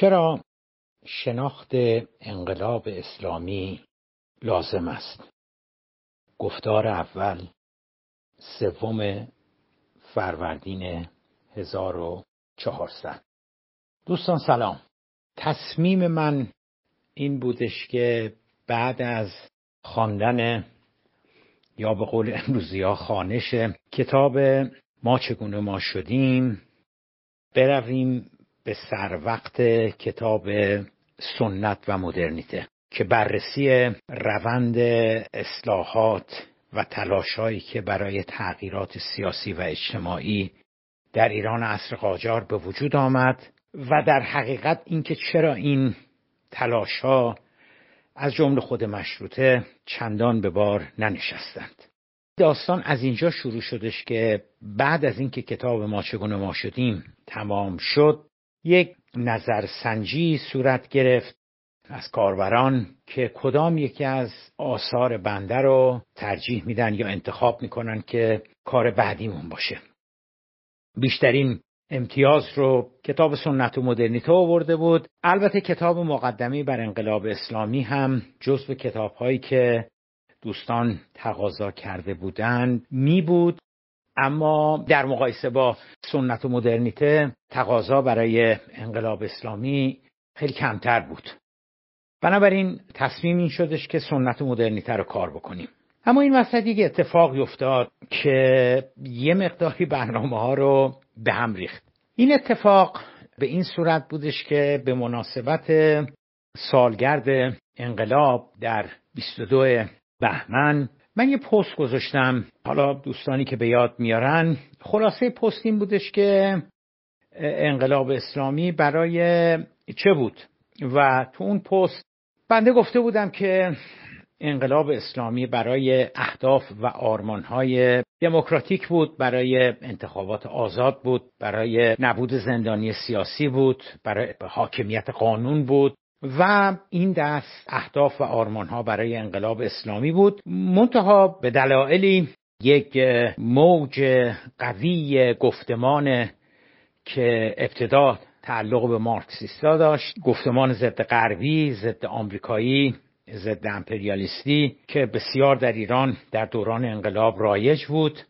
چرا شناخت انقلاب اسلامی لازم است گفتار اول سوم فروردین 1400 دوستان سلام تصمیم من این بودش که بعد از خواندن یا به قول امروزی ها خانش کتاب ما چگونه ما شدیم برویم به سروقت کتاب سنت و مدرنیته که بررسی روند اصلاحات و تلاشهایی که برای تغییرات سیاسی و اجتماعی در ایران عصر قاجار به وجود آمد و در حقیقت اینکه چرا این تلاشها از جمله خود مشروطه چندان به بار ننشستند داستان از اینجا شروع شدش که بعد از اینکه کتاب ما چگونه ما شدیم تمام شد یک نظرسنجی صورت گرفت از کاربران که کدام یکی از آثار بنده رو ترجیح میدن یا انتخاب میکنن که کار بعدیمون باشه بیشترین امتیاز رو کتاب سنت و مدرنیته آورده بود البته کتاب مقدمی بر انقلاب اسلامی هم جزو هایی که دوستان تقاضا کرده بودند می بود اما در مقایسه با سنت و مدرنیته تقاضا برای انقلاب اسلامی خیلی کمتر بود بنابراین تصمیم این شدش که سنت و مدرنیته رو کار بکنیم اما این وسط یک اتفاقی افتاد که یه مقداری برنامه ها رو به هم ریخت این اتفاق به این صورت بودش که به مناسبت سالگرد انقلاب در 22 بهمن من یه پست گذاشتم حالا دوستانی که به یاد میارن خلاصه پست این بودش که انقلاب اسلامی برای چه بود و تو اون پست بنده گفته بودم که انقلاب اسلامی برای اهداف و آرمانهای دموکراتیک بود برای انتخابات آزاد بود برای نبود زندانی سیاسی بود برای حاکمیت قانون بود و این دست اهداف و آرمان ها برای انقلاب اسلامی بود منتها به دلایلی یک موج قوی گفتمان که ابتدا تعلق به مارکسیستا داشت گفتمان ضد غربی ضد آمریکایی ضد امپریالیستی که بسیار در ایران در دوران انقلاب رایج بود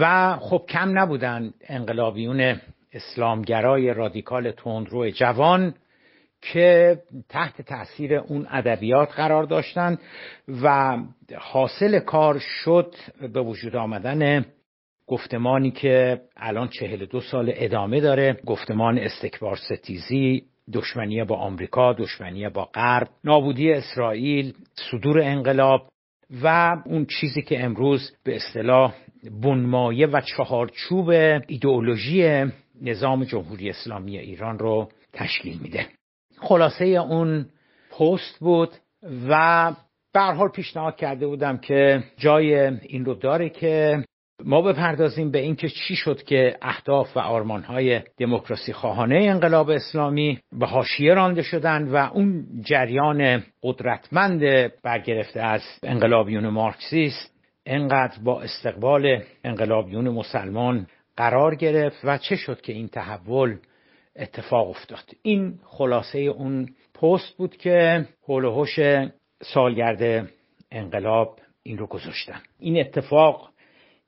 و خب کم نبودن انقلابیون اسلامگرای رادیکال تندرو جوان که تحت تاثیر اون ادبیات قرار داشتند و حاصل کار شد به وجود آمدن گفتمانی که الان چهل دو سال ادامه داره گفتمان استکبار ستیزی دشمنی با آمریکا دشمنی با غرب نابودی اسرائیل صدور انقلاب و اون چیزی که امروز به اصطلاح بنمایه و چهارچوب ایدئولوژی نظام جمهوری اسلامی ایران رو تشکیل میده خلاصه اون پست بود و به حال پیشنهاد کرده بودم که جای این رو داره که ما بپردازیم به اینکه چی شد که اهداف و آرمانهای دموکراسی خواهانه انقلاب اسلامی به حاشیه رانده شدند و اون جریان قدرتمند برگرفته از انقلابیون مارکسیست انقدر با استقبال انقلابیون مسلمان قرار گرفت و چه شد که این تحول اتفاق افتاد این خلاصه اون پست بود که حول سالگرد انقلاب این رو گذاشتم این اتفاق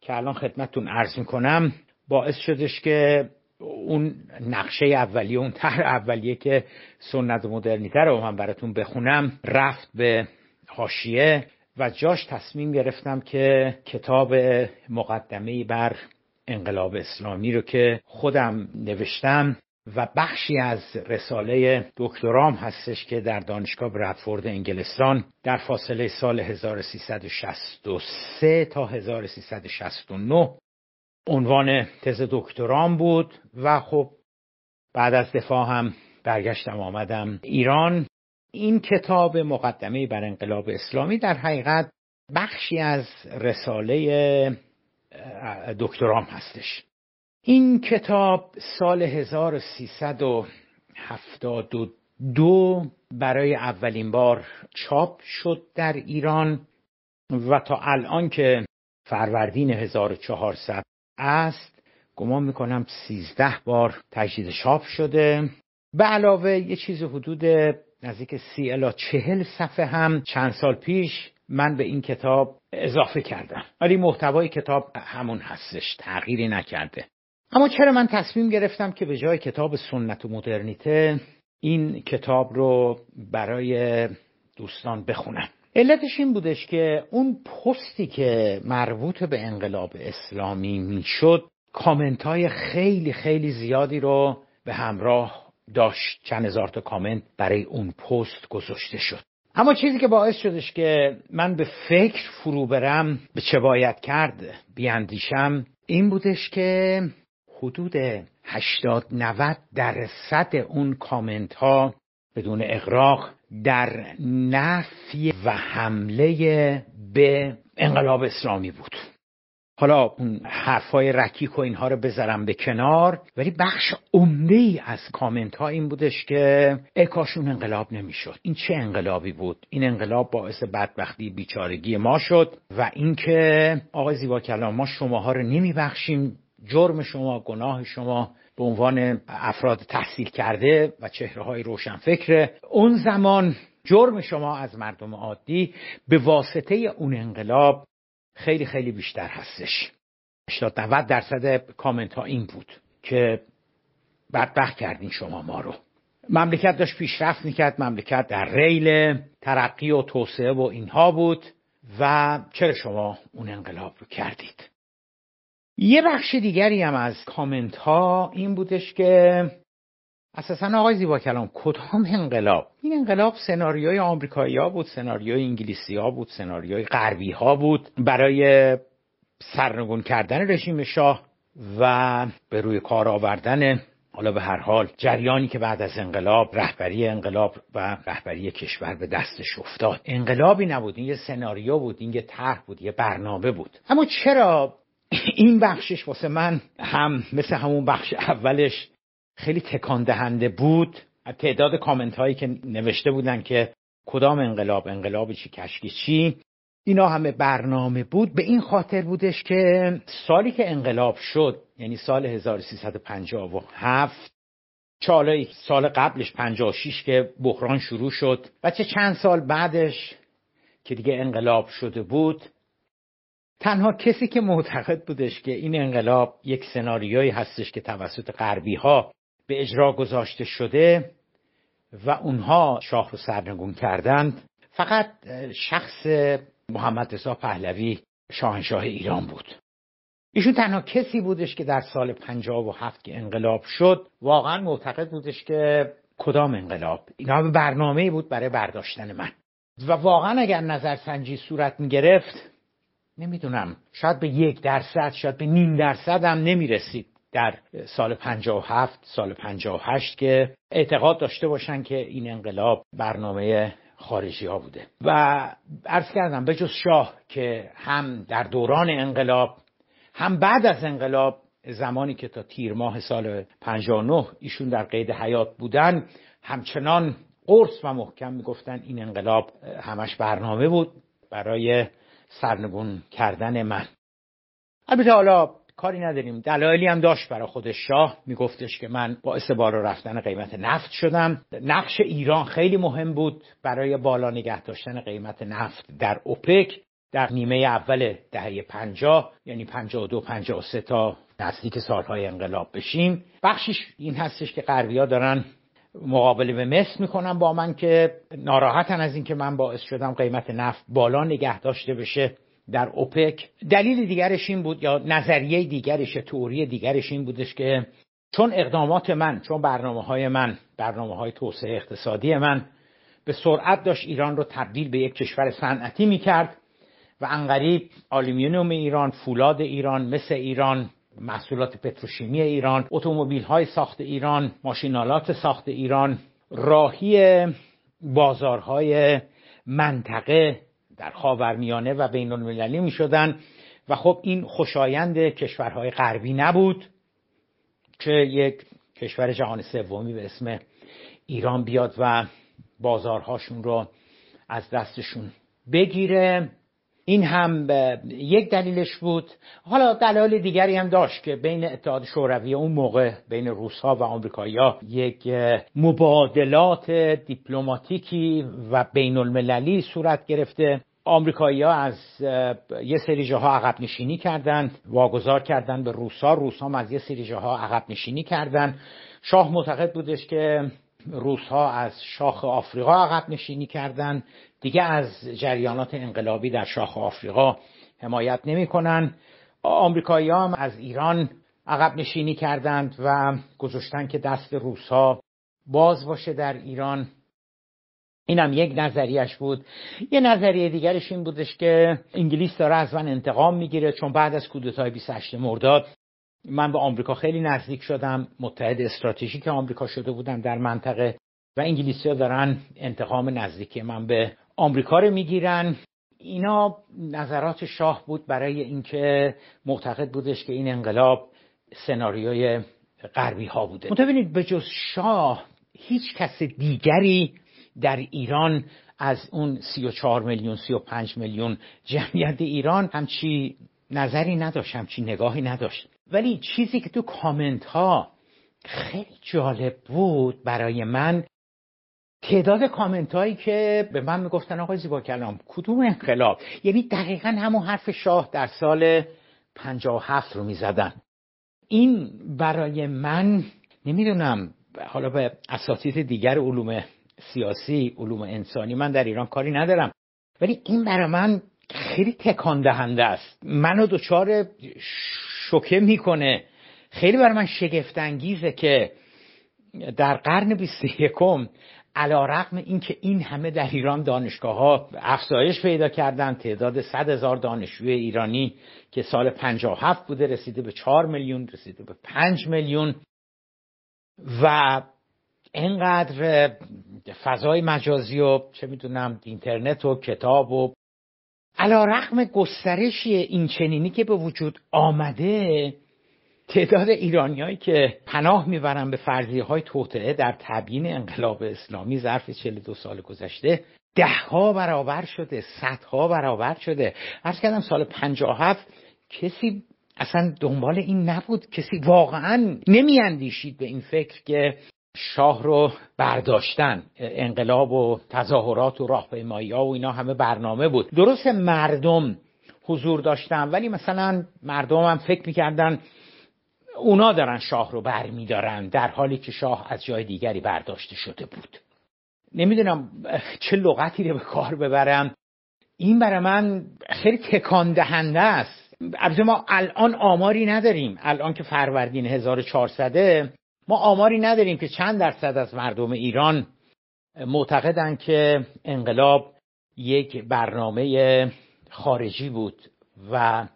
که الان خدمتتون عرض میکنم باعث شدش که اون نقشه اولیه اون تر اولیه که سنت مدرنیته رو من براتون بخونم رفت به حاشیه و جاش تصمیم گرفتم که کتاب مقدمه بر انقلاب اسلامی رو که خودم نوشتم و بخشی از رساله دکترام هستش که در دانشگاه برادفورد انگلستان در فاصله سال 1363 تا 1369 عنوان تز دکترام بود و خب بعد از دفاع هم برگشتم آمدم ایران این کتاب مقدمه بر انقلاب اسلامی در حقیقت بخشی از رساله دکترام هستش این کتاب سال 1372 برای اولین بار چاپ شد در ایران و تا الان که فروردین 1400 است گمان میکنم 13 بار تجدید چاپ شده به علاوه یه چیز حدود نزدیک سی الا چهل صفحه هم چند سال پیش من به این کتاب اضافه کردم ولی محتوای کتاب همون هستش تغییری نکرده اما چرا من تصمیم گرفتم که به جای کتاب سنت و مدرنیته این کتاب رو برای دوستان بخونم علتش این بودش که اون پستی که مربوط به انقلاب اسلامی میشد کامنت های خیلی خیلی زیادی رو به همراه داشت چند هزار تا کامنت برای اون پست گذاشته شد اما چیزی که باعث شدش که من به فکر فرو برم به چه باید کرد بیاندیشم این بودش که حدود 80 90 درصد اون کامنت ها بدون اغراق در نفی و حمله به انقلاب اسلامی بود حالا اون حرفای رکیک و اینها رو بذارم به کنار ولی بخش عمده ای از کامنت ها این بودش که اکاشون انقلاب نمیشد این چه انقلابی بود این انقلاب باعث بدبختی بیچارگی ما شد و اینکه آقای زیبا کلام ما شماها رو نمیبخشیم جرم شما گناه شما به عنوان افراد تحصیل کرده و چهره های روشن فکره اون زمان جرم شما از مردم عادی به واسطه اون انقلاب خیلی خیلی بیشتر هستش 80 90 درصد کامنت ها این بود که بدبخت کردین شما ما رو مملکت داشت پیشرفت میکرد مملکت در ریل ترقی و توسعه و اینها بود و چرا شما اون انقلاب رو کردید یه بخش دیگری هم از کامنت ها این بودش که اساسا آقای زیبا کلام کدام انقلاب این انقلاب سناریوی آمریکایی ها بود سناریوی انگلیسی ها بود سناریوی غربی ها بود برای سرنگون کردن رژیم شاه و به روی کار آوردن حالا به هر حال جریانی که بعد از انقلاب رهبری انقلاب و رهبری کشور به دستش افتاد انقلابی نبود این یه سناریو بود این یه طرح بود یه برنامه بود اما چرا این بخشش واسه من هم مثل همون بخش اولش خیلی تکان دهنده بود تعداد کامنت هایی که نوشته بودن که کدام انقلاب انقلاب چی کشکی چی اینا همه برنامه بود به این خاطر بودش که سالی که انقلاب شد یعنی سال 1357 چاله سال قبلش 56 که بحران شروع شد و چه چند سال بعدش که دیگه انقلاب شده بود تنها کسی که معتقد بودش که این انقلاب یک سناریویی هستش که توسط غربی ها به اجرا گذاشته شده و اونها شاه رو سرنگون کردند فقط شخص محمد رضا پهلوی شاهنشاه ایران بود ایشون تنها کسی بودش که در سال 57 که انقلاب شد واقعا معتقد بودش که کدام انقلاب اینا برنامه بود برای برداشتن من و واقعا اگر نظرسنجی صورت می گرفت نمیدونم شاید به یک درصد شاید به نیم درصد هم نمیرسید در سال 57 سال 58 که اعتقاد داشته باشن که این انقلاب برنامه خارجی ها بوده و عرض کردم به جز شاه که هم در دوران انقلاب هم بعد از انقلاب زمانی که تا تیر ماه سال 59 ایشون در قید حیات بودن همچنان قرص و محکم میگفتن این انقلاب همش برنامه بود برای سرنگون کردن من البته حالا کاری نداریم دلایلی هم داشت برای خود شاه میگفتش که من باعث بالا رفتن قیمت نفت شدم نقش ایران خیلی مهم بود برای بالا نگه داشتن قیمت نفت در اوپک در نیمه اول دهه 50 یعنی 52 سه تا نزدیک سالهای انقلاب بشیم بخشش این هستش که غربیا دارن مقابله به مصر میکنن با من که ناراحتن از اینکه من باعث شدم قیمت نفت بالا نگه داشته بشه در اوپک دلیل دیگرش این بود یا نظریه دیگرش تئوری دیگرش این بودش که چون اقدامات من چون برنامه های من برنامه های توسعه اقتصادی من به سرعت داشت ایران رو تبدیل به یک کشور صنعتی میکرد و انقریب آلومینیوم ایران فولاد ایران مثل ایران محصولات پتروشیمی ایران اتومبیل های ساخت ایران ماشینالات ساخت ایران راهی بازارهای منطقه در خاورمیانه و بین المللی می شدن و خب این خوشایند کشورهای غربی نبود که یک کشور جهان سومی به اسم ایران بیاد و بازارهاشون رو از دستشون بگیره این هم یک دلیلش بود حالا دلایل دیگری هم داشت که بین اتحاد شوروی اون موقع بین روس و آمریکایی یک مبادلات دیپلماتیکی و بین المللی صورت گرفته آمریکایی ها از یه سری جاها عقب نشینی کردند واگذار کردند به روسا روسا هم از یه سری جاها عقب نشینی کردند شاه معتقد بودش که روسا از شاخ آفریقا عقب نشینی کردند دیگه از جریانات انقلابی در شاخ آفریقا حمایت نمیکنن آمریکایی هم از ایران عقب نشینی کردند و گذاشتن که دست روس ها باز باشه در ایران اینم یک نظریش بود یه نظریه دیگرش این بودش که انگلیس داره از من انتقام میگیره چون بعد از کودتای 28 مرداد من به آمریکا خیلی نزدیک شدم متحد استراتژیک آمریکا شده بودم در منطقه و انگلیسی ها دارن انتقام نزدیکی من به آمریکا رو میگیرن اینا نظرات شاه بود برای اینکه معتقد بودش که این انقلاب سناریوی غربی ها بوده متو ببینید به جز شاه هیچ کس دیگری در ایران از اون 34 میلیون 35 میلیون جمعیت ایران همچی نظری نداشت همچی نگاهی نداشت ولی چیزی که تو کامنت ها خیلی جالب بود برای من تعداد کامنت هایی که به من میگفتن آقای زیبا کلام کدوم انقلاب یعنی دقیقا همون حرف شاه در سال 57 رو میزدن این برای من نمیدونم حالا به اساتید دیگر علوم سیاسی علوم انسانی من در ایران کاری ندارم ولی این برای من خیلی تکان دهنده است منو دچار شوکه میکنه خیلی برای من شگفت انگیزه که در قرن 21 یکم علا رقم این که این همه در ایران دانشگاه ها افزایش پیدا کردن تعداد صد هزار دانشجوی ایرانی که سال هفت بوده رسیده به چهار میلیون رسیده به پنج میلیون و اینقدر فضای مجازی و چه میدونم اینترنت و کتاب و علا رقم گسترشی این چنینی که به وجود آمده تعداد ایرانیایی که پناه میبرن به فرضیه های توطعه در تبیین انقلاب اسلامی ظرف 42 سال گذشته ده ها برابر شده صدها برابر شده ارز کردم سال 57 کسی اصلا دنبال این نبود کسی واقعا نمیاندیشید به این فکر که شاه رو برداشتن انقلاب و تظاهرات و راه ها و اینا همه برنامه بود درست مردم حضور داشتن ولی مثلا مردم هم فکر میکردن اونا دارن شاه رو برمیدارن در حالی که شاه از جای دیگری برداشته شده بود نمیدونم چه لغتی رو به کار ببرم این برای من خیلی تکان دهنده است البته ما الان آماری نداریم الان که فروردین 1400 ما آماری نداریم که چند درصد از مردم ایران معتقدن که انقلاب یک برنامه خارجی بود و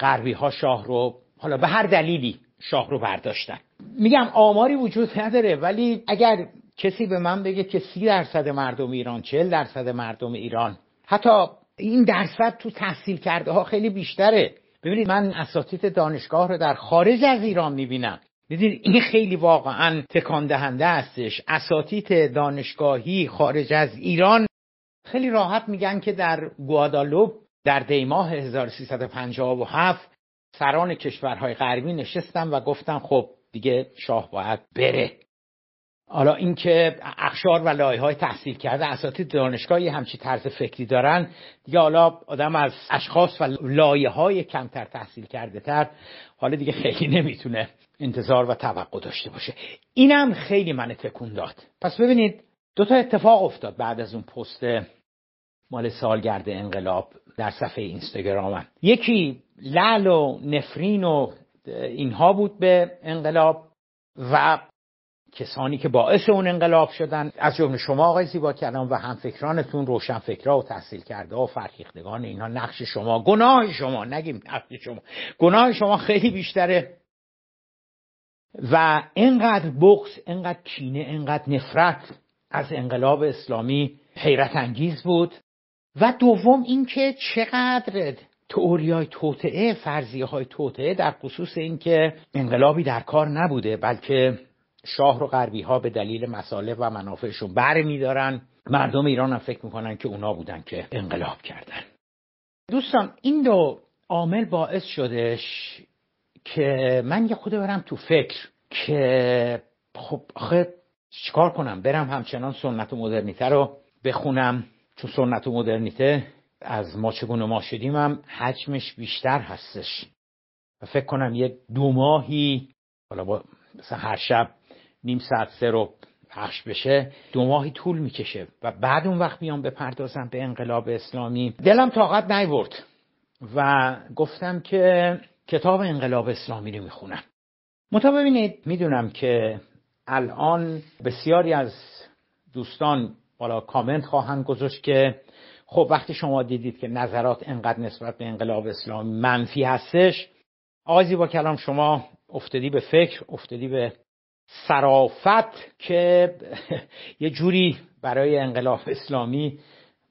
غربی ها شاه رو حالا به هر دلیلی شاه رو برداشتن میگم آماری وجود نداره ولی اگر کسی به من بگه که سی درصد مردم ایران چهل درصد مردم ایران حتی این درصد تو تحصیل کرده ها خیلی بیشتره ببینید من اساتید دانشگاه رو در خارج از ایران میبینم ببینید این خیلی واقعا تکان دهنده هستش اساتید دانشگاهی خارج از ایران خیلی راحت میگن که در گوادالوب در دیماه 1357 سران کشورهای غربی نشستم و گفتم خب دیگه شاه باید بره حالا اینکه اخشار و لایه های تحصیل کرده اساتید دانشگاهی همچی طرز فکری دارن دیگه حالا آدم از اشخاص و لایه های کمتر تحصیل کرده تر حالا دیگه خیلی نمیتونه انتظار و توقع داشته باشه اینم خیلی من تکون داد پس ببینید دو تا اتفاق افتاد بعد از اون پست مال سالگرد انقلاب در صفحه اینستاگرامم یکی لعل و نفرین و اینها بود به انقلاب و کسانی که باعث اون انقلاب شدن از جمله شما آقای زیبا کلام و همفکرانتون روشنفکرا و تحصیل کرده و فرهیختگان اینها نقش شما گناه شما نگیم نقش شما گناه شما خیلی بیشتره و اینقدر بغض اینقدر کینه اینقدر نفرت از انقلاب اسلامی حیرت انگیز بود و دوم اینکه چقدر های توطعه فرضیه های توطعه در خصوص اینکه انقلابی در کار نبوده بلکه شاه و غربی ها به دلیل مصالح و منافعشون بر میدارن مردم ایران هم فکر میکنن که اونا بودن که انقلاب کردن دوستان این دو عامل باعث شدش که من یه خود برم تو فکر که خب آخه چیکار کنم برم همچنان سنت و مدرنیته رو بخونم چون سنت و مدرنیته از ما چگونه ما شدیم هم حجمش بیشتر هستش و فکر کنم یه دو ماهی حالا با مثلا هر شب نیم ساعت سه رو پخش بشه دو ماهی طول میکشه و بعد اون وقت بیام بپردازم به انقلاب اسلامی دلم طاقت نیورد و گفتم که کتاب انقلاب اسلامی رو میخونم متا ببینید میدونم که الان بسیاری از دوستان حالا کامنت خواهند گذاشت که خب وقتی شما دیدید که نظرات انقدر نسبت به انقلاب اسلام منفی هستش آزی با کلام شما افتادی به فکر افتادی به سرافت که یه جوری برای انقلاب اسلامی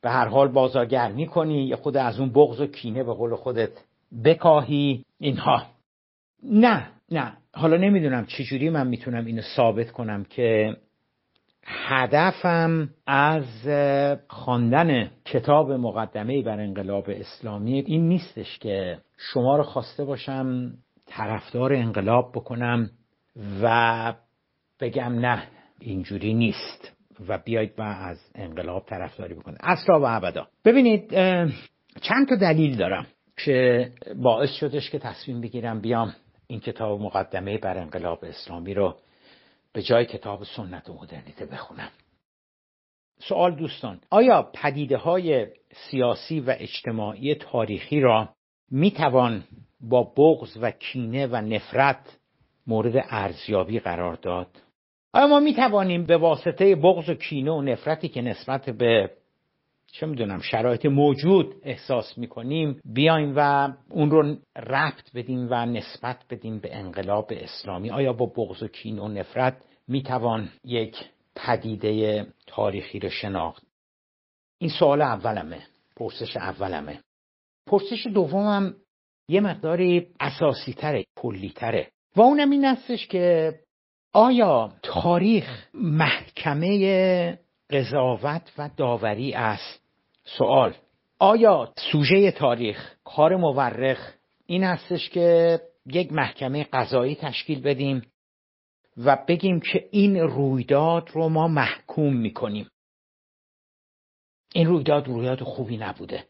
به هر حال می کنی یه خود از اون بغض و کینه به قول خودت بکاهی اینها نه نه حالا نمیدونم چجوری من میتونم اینو ثابت کنم که هدفم از خواندن کتاب مقدمه بر انقلاب اسلامی این نیستش که شما رو خواسته باشم طرفدار انقلاب بکنم و بگم نه اینجوری نیست و بیاید و از انقلاب طرفداری بکنید اصلا و ابدا ببینید چند تا دلیل دارم که باعث شدش که تصمیم بگیرم بیام این کتاب مقدمه بر انقلاب اسلامی رو به جای کتاب سنت و مدرنیته بخونم سوال دوستان آیا پدیده های سیاسی و اجتماعی تاریخی را می توان با بغض و کینه و نفرت مورد ارزیابی قرار داد؟ آیا ما می توانیم به واسطه بغض و کینه و نفرتی که نسبت به چه میدونم شرایط موجود احساس میکنیم بیایم و اون رو ربط بدیم و نسبت بدیم به انقلاب اسلامی آیا با بغض و کین و نفرت میتوان یک پدیده تاریخی رو شناخت این سوال اولمه پرسش اولمه پرسش دومم یه مقداری اساسی تره کلی تره و اونم این هستش که آیا تاریخ محکمه قضاوت و داوری است سوال آیا سوژه تاریخ کار مورخ این هستش که یک محکمه قضایی تشکیل بدیم و بگیم که این رویداد رو ما محکوم میکنیم این رویداد رویداد خوبی نبوده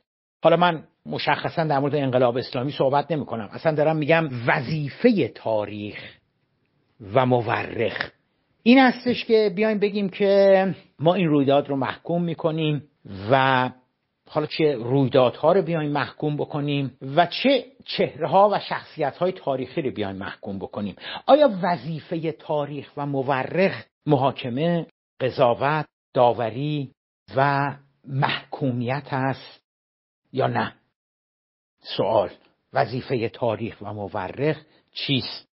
حالا من مشخصا در مورد انقلاب اسلامی صحبت نمی کنم اصلا دارم میگم وظیفه تاریخ و مورخ این هستش که بیایم بگیم که ما این رویداد رو محکوم میکنیم و حالا چه رویدادها رو بیایم محکوم بکنیم و چه چهره ها و شخصیت های تاریخی رو بیایم محکوم بکنیم آیا وظیفه تاریخ و مورخ محاکمه قضاوت داوری و محکومیت است یا نه سوال وظیفه تاریخ و مورخ چیست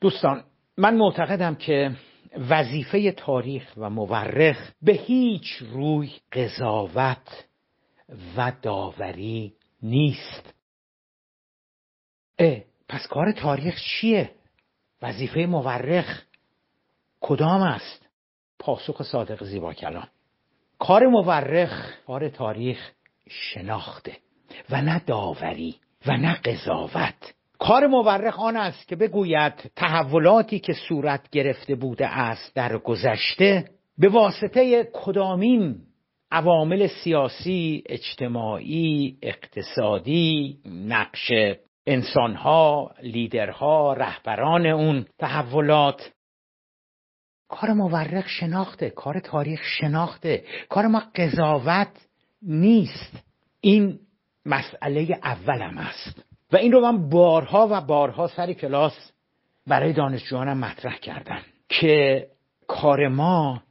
دوستان من معتقدم که وظیفه تاریخ و مورخ به هیچ روی قضاوت و داوری نیست اه پس کار تاریخ چیه؟ وظیفه مورخ کدام است؟ پاسخ صادق زیبا کلام کار مورخ کار تاریخ شناخته و نه داوری و نه قضاوت کار مورخ آن است که بگوید تحولاتی که صورت گرفته بوده است در گذشته به واسطه کدامین عوامل سیاسی، اجتماعی، اقتصادی، نقش انسانها، لیدرها، رهبران اون تحولات کار مورخ شناخته، کار تاریخ شناخته، کار ما قضاوت نیست این مسئله اولم است و این رو من بارها و بارها سر کلاس برای دانشجویانم مطرح کردم که کار ما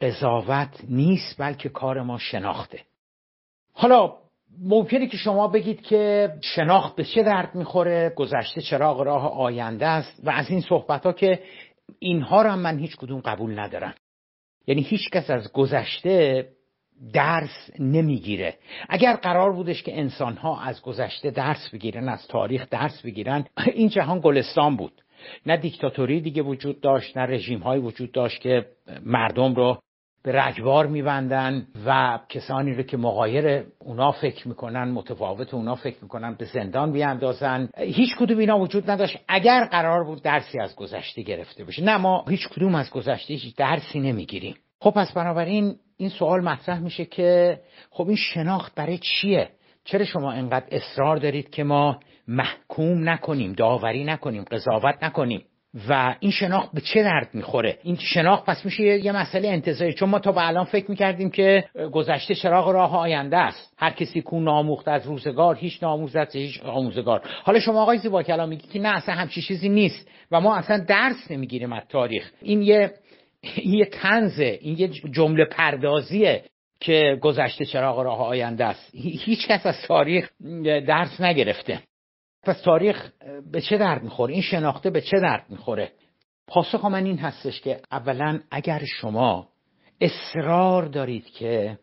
قضاوت نیست بلکه کار ما شناخته حالا ممکنه که شما بگید که شناخت به چه درد میخوره گذشته چراغ راه آینده است و از این صحبت ها که اینها رو هم من هیچ کدوم قبول ندارم یعنی هیچ کس از گذشته درس نمیگیره اگر قرار بودش که انسان ها از گذشته درس بگیرن از تاریخ درس بگیرن این جهان گلستان بود نه دیکتاتوری دیگه وجود داشت نه رژیم های وجود داشت که مردم رو به رگبار میبندن و کسانی رو که مغایر اونا فکر میکنن متفاوت اونا فکر میکنن به زندان بیاندازن هیچ کدوم اینا وجود نداشت اگر قرار بود درسی از گذشته گرفته بشه نه ما هیچ کدوم از گذشته هیچ درسی نمیگیریم خب پس بنابراین این سوال مطرح میشه که خب این شناخت برای چیه چرا شما اینقدر اصرار دارید که ما محکوم نکنیم داوری نکنیم قضاوت نکنیم و این شناخت به چه درد میخوره این شناخت پس میشه یه مسئله انتظاری چون ما تا به الان فکر میکردیم که گذشته چراغ راه آینده است هر کسی کو ناموخت از روزگار هیچ ناموزت هیچ آموزگار حالا شما آقای زیبا کلام میگی که نه اصلا همچی چیزی نیست و ما اصلا درس نمیگیریم از تاریخ این یه این یه تنزه این یه جمله پردازیه که گذشته چراغ راه آینده است هیچ کس از تاریخ درس نگرفته پس تاریخ به چه درد میخوره این شناخته به چه درد میخوره پاسخ من این هستش که اولا اگر شما اصرار دارید که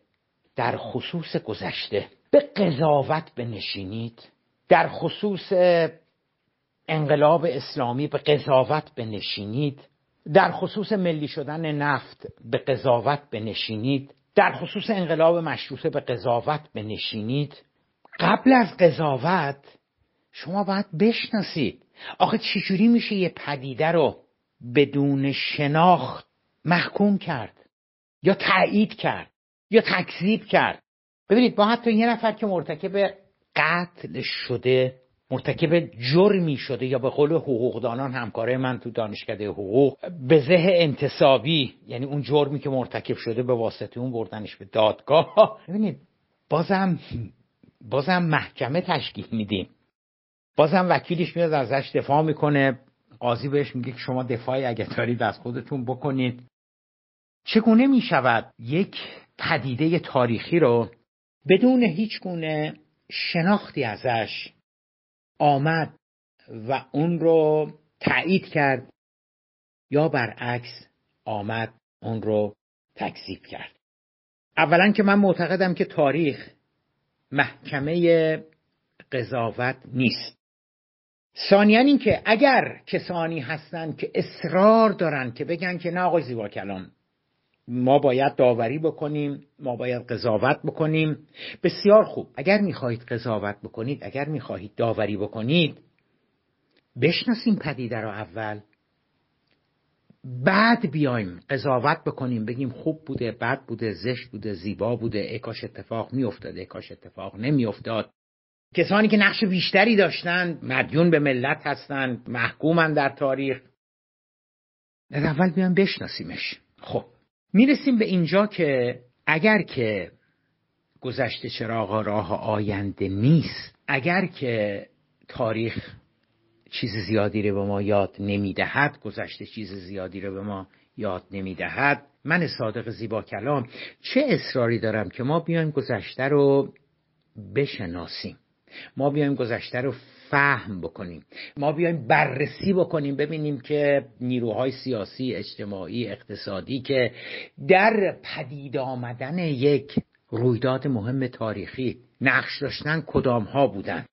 در خصوص گذشته به قضاوت بنشینید در خصوص انقلاب اسلامی به قضاوت بنشینید در خصوص ملی شدن نفت به قضاوت بنشینید در خصوص انقلاب مشروطه به قضاوت بنشینید قبل از قضاوت شما باید بشناسید آخه چجوری میشه یه پدیده رو بدون شناخت محکوم کرد یا تایید کرد یا تکذیب کرد ببینید با حتی یه نفر که مرتکب قتل شده مرتکب جرمی شده یا به قول حقوقدانان همکاره من تو دانشکده حقوق به زه انتصابی یعنی اون جرمی که مرتکب شده به واسطه اون بردنش به دادگاه ببینید بازم بازم محکمه تشکیل میدیم بازم وکیلش میاد ازش دفاع میکنه قاضی بهش میگه که شما دفاعی اگه دارید از خودتون بکنید چگونه میشود یک پدیده تاریخی رو بدون هیچ گونه شناختی ازش آمد و اون رو تایید کرد یا برعکس آمد اون رو تکذیب کرد اولا که من معتقدم که تاریخ محکمه قضاوت نیست ثانیا این که اگر کسانی هستند که اصرار دارند که بگن که نه آقای زیبا کلام ما باید داوری بکنیم ما باید قضاوت بکنیم بسیار خوب اگر میخواهید قضاوت بکنید اگر میخواهید داوری بکنید بشناسیم پدیده رو اول بعد بیایم قضاوت بکنیم بگیم خوب بوده بد بوده زشت بوده زیبا بوده اکاش اتفاق میفتاد اکاش اتفاق نمیافتاد کسانی که نقش بیشتری داشتند مدیون به ملت هستند محکومن در تاریخ اول بیایم بشناسیمش خب میرسیم به اینجا که اگر که گذشته چراغ راه آینده نیست اگر که تاریخ چیز زیادی رو به ما یاد نمیدهد گذشته چیز زیادی رو به ما یاد نمیدهد من صادق زیبا کلام چه اصراری دارم که ما بیایم گذشته رو بشناسیم ما بیایم گذشته رو فهم بکنیم ما بیایم بررسی بکنیم ببینیم که نیروهای سیاسی اجتماعی اقتصادی که در پدید آمدن یک رویداد مهم تاریخی نقش داشتن کدام ها بودن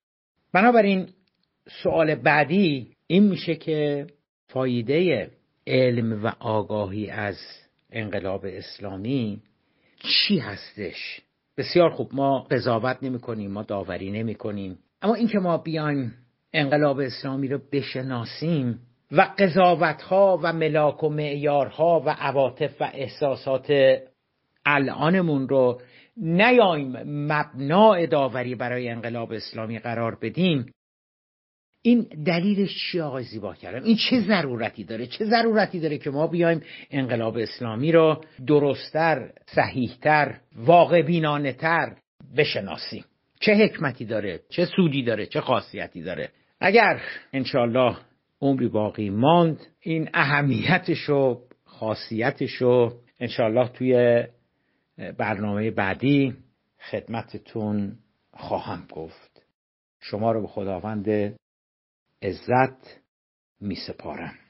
بنابراین سوال بعدی این میشه که فایده علم و آگاهی از انقلاب اسلامی چی هستش بسیار خوب ما قضاوت نمی کنیم ما داوری نمی کنیم اما اینکه ما بیایم انقلاب اسلامی رو بشناسیم و قضاوت و ملاک و معیارها و عواطف و احساسات الانمون رو نیایم مبنا داوری برای انقلاب اسلامی قرار بدیم این دلیلش چی آقای زیبا کردم این چه ضرورتی داره چه ضرورتی داره که ما بیایم انقلاب اسلامی رو درستتر صحیحتر واقع بینانه تر بشناسیم چه حکمتی داره چه سودی داره چه خاصیتی داره اگر انشالله عمری باقی ماند این اهمیتش و خاصیتش و انشالله توی برنامه بعدی خدمتتون خواهم گفت شما رو به خداوند عزت می سپارم